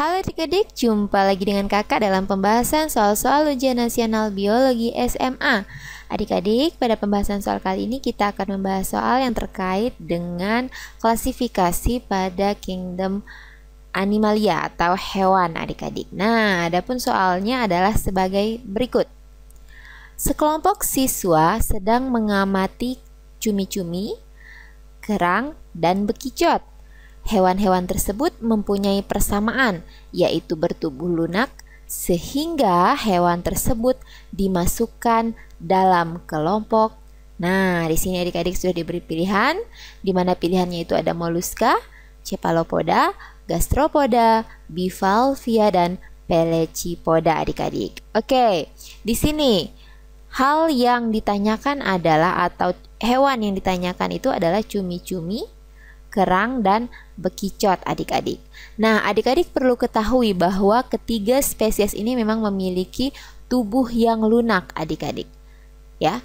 Halo adik-adik, jumpa lagi dengan kakak dalam pembahasan soal-soal ujian nasional biologi SMA Adik-adik, pada pembahasan soal kali ini kita akan membahas soal yang terkait dengan klasifikasi pada kingdom animalia atau hewan adik-adik Nah, adapun soalnya adalah sebagai berikut Sekelompok siswa sedang mengamati cumi-cumi, kerang, dan bekicot Hewan-hewan tersebut mempunyai persamaan, yaitu bertubuh lunak, sehingga hewan tersebut dimasukkan dalam kelompok. Nah, di sini adik-adik sudah diberi pilihan, di mana pilihannya itu ada moluska, cephalopoda, gastropoda, bivalvia, dan pelecipoda adik-adik. Oke, di sini hal yang ditanyakan adalah atau hewan yang ditanyakan itu adalah cumi-cumi, kerang, dan bekicot adik-adik. Nah, adik-adik perlu ketahui bahwa ketiga spesies ini memang memiliki tubuh yang lunak adik-adik. Ya.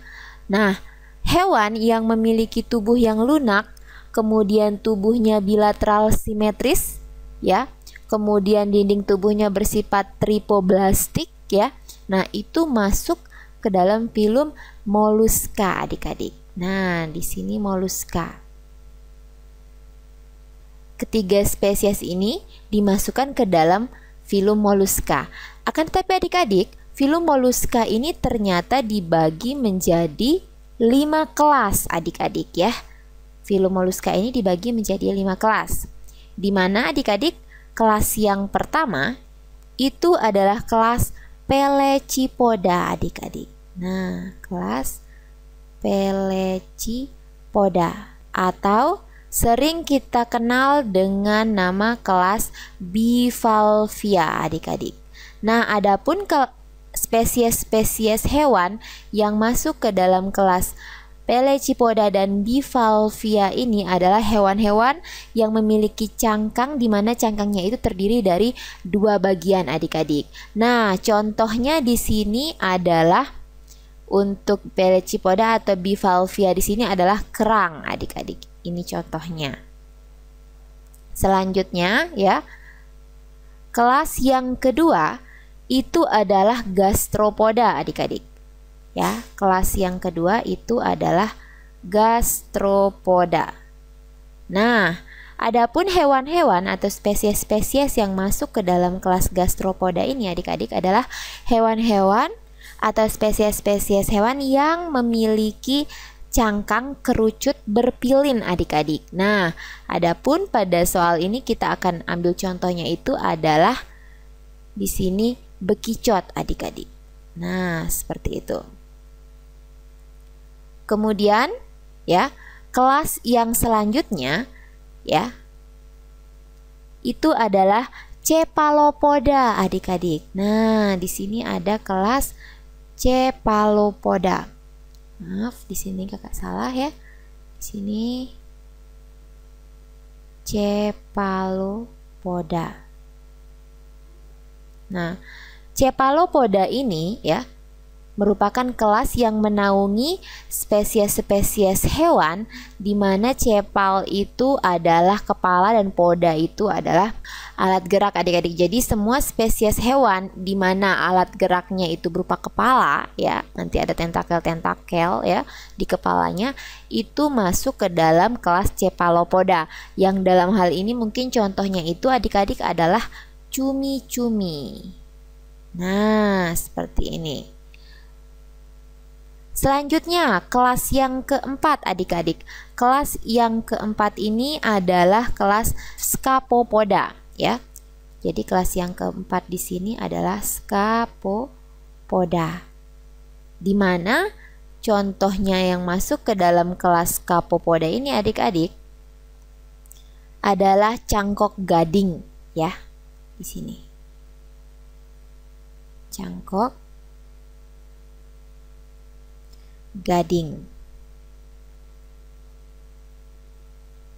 Nah, hewan yang memiliki tubuh yang lunak, kemudian tubuhnya bilateral simetris, ya. Kemudian dinding tubuhnya bersifat tripoblastik, ya. Nah, itu masuk ke dalam film moluska adik-adik. Nah, di sini moluska. Ketiga spesies ini dimasukkan ke dalam filum moluska. Akan tetapi adik-adik, filum moluska ini ternyata dibagi menjadi lima kelas adik-adik ya. Filum moluska ini dibagi menjadi lima kelas. Di mana adik-adik kelas yang pertama itu adalah kelas Pelecipoda adik-adik. Nah, kelas Pelecipoda atau sering kita kenal dengan nama kelas Bivalvia adik-adik. Nah, adapun ke spesies-spesies hewan yang masuk ke dalam kelas Pelecipoda dan Bivalvia ini adalah hewan-hewan yang memiliki cangkang di mana cangkangnya itu terdiri dari dua bagian adik-adik. Nah, contohnya di sini adalah untuk Pelecipoda atau Bivalvia di sini adalah kerang adik-adik. Ini contohnya. Selanjutnya ya, kelas yang kedua itu adalah gastropoda adik-adik. Ya, kelas yang kedua itu adalah gastropoda. Nah, adapun hewan-hewan atau spesies-spesies yang masuk ke dalam kelas gastropoda ini adik-adik adalah hewan-hewan atau spesies-spesies hewan yang memiliki cangkang kerucut berpilin adik-adik. Nah, adapun pada soal ini kita akan ambil contohnya itu adalah di sini bekicot adik-adik. Nah, seperti itu. Kemudian ya, kelas yang selanjutnya ya itu adalah Cepalopoda adik-adik. Nah, di sini ada kelas Cepalopoda. Maaf, di sini kakak salah ya. Di sini Cephalopoda. Nah, Cephalopoda ini ya merupakan kelas yang menaungi spesies-spesies hewan di mana cepal itu adalah kepala dan poda itu adalah alat gerak adik-adik. Jadi semua spesies hewan di mana alat geraknya itu berupa kepala ya, nanti ada tentakel-tentakel ya di kepalanya itu masuk ke dalam kelas cepalopoda. Yang dalam hal ini mungkin contohnya itu adik-adik adalah cumi-cumi. Nah, seperti ini. Selanjutnya, kelas yang keempat adik-adik. Kelas yang keempat ini adalah kelas Scapopoda, ya. Jadi kelas yang keempat di sini adalah Scapopoda. Di mana contohnya yang masuk ke dalam kelas Scapopoda ini adik-adik adalah cangkok gading, ya. Di sini. Cangkok gading.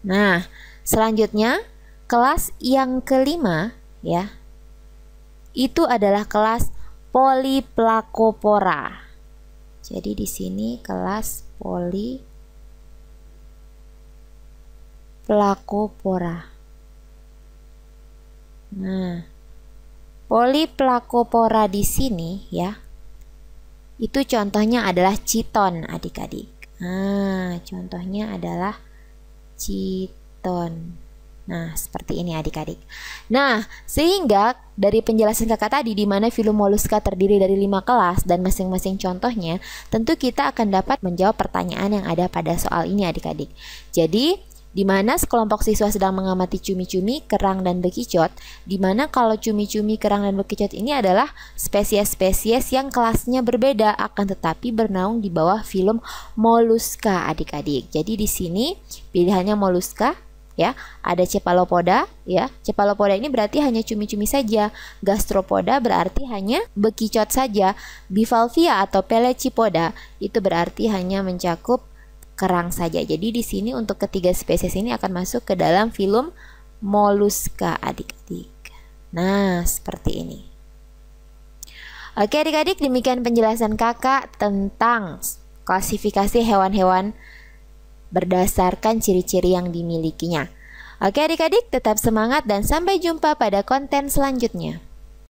Nah, selanjutnya kelas yang kelima ya. Itu adalah kelas poliplakopora. Jadi di sini kelas poli plakopora. Nah, poliplakopora di sini ya itu contohnya adalah citon adik-adik. Nah, contohnya adalah citon. Nah, seperti ini adik-adik. Nah, sehingga dari penjelasan kakak tadi di mana filum moluska terdiri dari lima kelas dan masing-masing contohnya, tentu kita akan dapat menjawab pertanyaan yang ada pada soal ini adik-adik. Jadi, di mana sekelompok siswa sedang mengamati cumi-cumi, kerang, dan bekicot, di mana kalau cumi-cumi, kerang, dan bekicot ini adalah spesies-spesies yang kelasnya berbeda, akan tetapi bernaung di bawah film moluska adik-adik. Jadi di sini pilihannya moluska, ya, ada Cephalopoda, ya, Cephalopoda ini berarti hanya cumi-cumi saja, gastropoda berarti hanya bekicot saja, bivalvia atau pelecipoda itu berarti hanya mencakup kerang saja. Jadi di sini untuk ketiga spesies ini akan masuk ke dalam filum moluska adik-adik. Nah, seperti ini. Oke adik-adik, demikian penjelasan kakak tentang klasifikasi hewan-hewan berdasarkan ciri-ciri yang dimilikinya. Oke adik-adik, tetap semangat dan sampai jumpa pada konten selanjutnya.